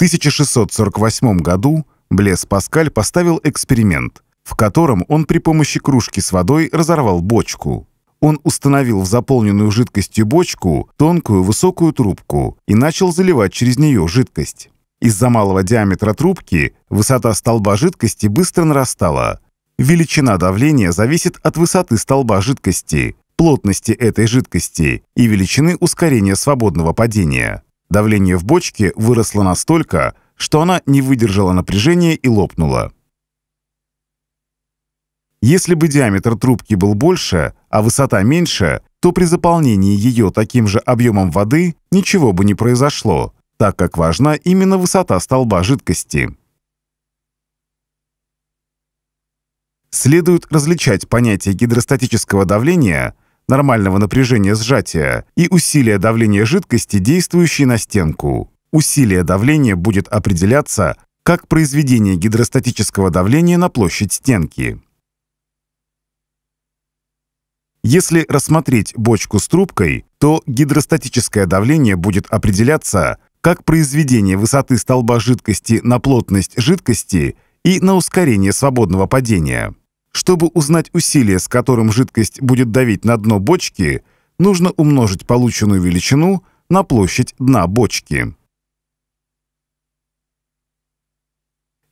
1648 году Блес Паскаль поставил эксперимент, в котором он при помощи кружки с водой разорвал бочку. Он установил в заполненную жидкостью бочку тонкую высокую трубку и начал заливать через нее жидкость. Из-за малого диаметра трубки высота столба жидкости быстро нарастала. Величина давления зависит от высоты столба жидкости, плотности этой жидкости и величины ускорения свободного падения. Давление в бочке выросло настолько, что она не выдержала напряжения и лопнула. Если бы диаметр трубки был больше, а высота меньше, то при заполнении ее таким же объемом воды ничего бы не произошло, так как важна именно высота столба жидкости. Следует различать понятие гидростатического давления нормального напряжения сжатия и усилия давления жидкости, действующей на стенку. Усилие давления будет определяться как произведение гидростатического давления на площадь стенки. Если рассмотреть бочку с трубкой, то гидростатическое давление будет определяться как произведение высоты столба жидкости на плотность жидкости и на ускорение свободного падения. Чтобы узнать усилие, с которым жидкость будет давить на дно бочки, нужно умножить полученную величину на площадь дна бочки.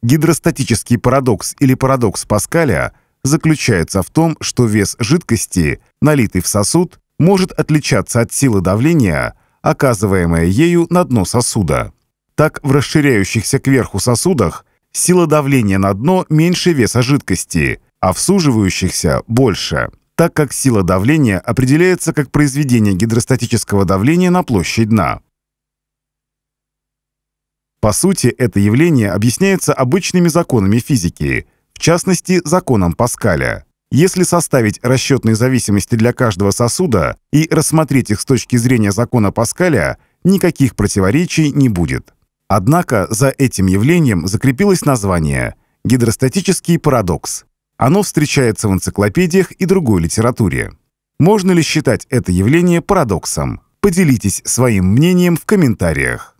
Гидростатический парадокс или парадокс Паскаля заключается в том, что вес жидкости, налитый в сосуд, может отличаться от силы давления, оказываемое ею на дно сосуда. Так, в расширяющихся кверху сосудах сила давления на дно меньше веса жидкости – а в суживающихся больше, так как сила давления определяется как произведение гидростатического давления на площадь дна. По сути, это явление объясняется обычными законами физики, в частности, законом Паскаля. Если составить расчетные зависимости для каждого сосуда и рассмотреть их с точки зрения закона Паскаля, никаких противоречий не будет. Однако за этим явлением закрепилось название «гидростатический парадокс», оно встречается в энциклопедиях и другой литературе. Можно ли считать это явление парадоксом? Поделитесь своим мнением в комментариях.